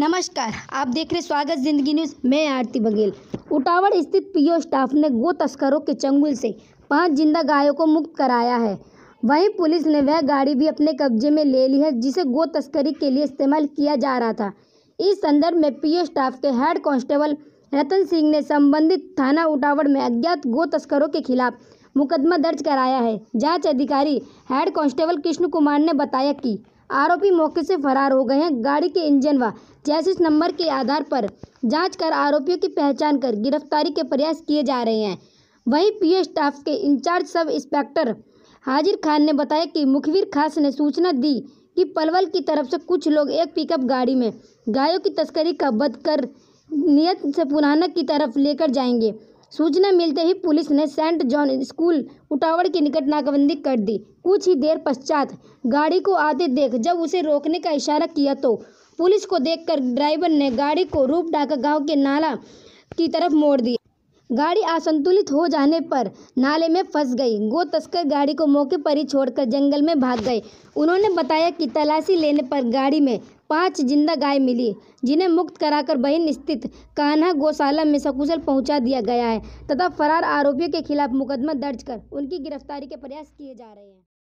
नमस्कार आप देख रहे स्वागत जिंदगी न्यूज़ मैं आरती बघेल उटावर स्थित पीओ स्टाफ ने गो तस्करों के चंगुल से पांच जिंदा गायों को मुक्त कराया है वहीं पुलिस ने वह गाड़ी भी अपने कब्जे में ले ली है जिसे गो तस्करी के लिए इस्तेमाल किया जा रहा था इस संदर्भ में पीओ स्टाफ के हेड कांस्टेबल रतन सिंह ने संबंधित थाना उटावड़ में अज्ञात गो तस्करों के खिलाफ मुकदमा दर्ज कराया है जांच अधिकारी हेड कांस्टेबल कृष्ण कुमार ने बताया कि आरोपी मौके से फरार हो गए हैं गाड़ी के इंजन व चैसिस नंबर के आधार पर जांच कर आरोपियों की पहचान कर गिरफ्तारी के प्रयास किए जा रहे हैं वहीं पी स्टाफ के incharge sub inspector Hazir Khan ने बताया कि मुखबिर खास ने सूचना दी कि पलवल की तरफ से कुछ लोग एक पिकअप गाड़ी में गायों की तस्करी का बद कर नियत से पुराना की तरफ लेकर जाएंगे सूचना मिलते ही पुलिस ने सेंट जॉन स्कूल उटावड़ के निकट नाकाबंदी कर दी कुछ ही देर पश्चात गाड़ी को आते देख जब उसे रोकने का इशारा किया तो पुलिस को देखकर ड्राइवर ने गाड़ी को रूप डाकर गांव के नाला की तरफ मोड़ दिया गाड़ी असंतुलित हो जाने पर नाले में फंस गई गो तस्कर गाड़ी को मौके पर ही छोड़कर जंगल में भाग गए उन्होंने बताया कि तलाशी लेने पर गाड़ी में पांच जिंदा गाय मिली जिन्हें मुक्त कराकर बहन स्थित कान्हा गौशाला में सकुशल पहुंचा दिया गया है तथा फरार आरोपियों के खिलाफ मुकदमा दर्ज कर उनकी गिरफ्तारी के प्रयास किए जा रहे हैं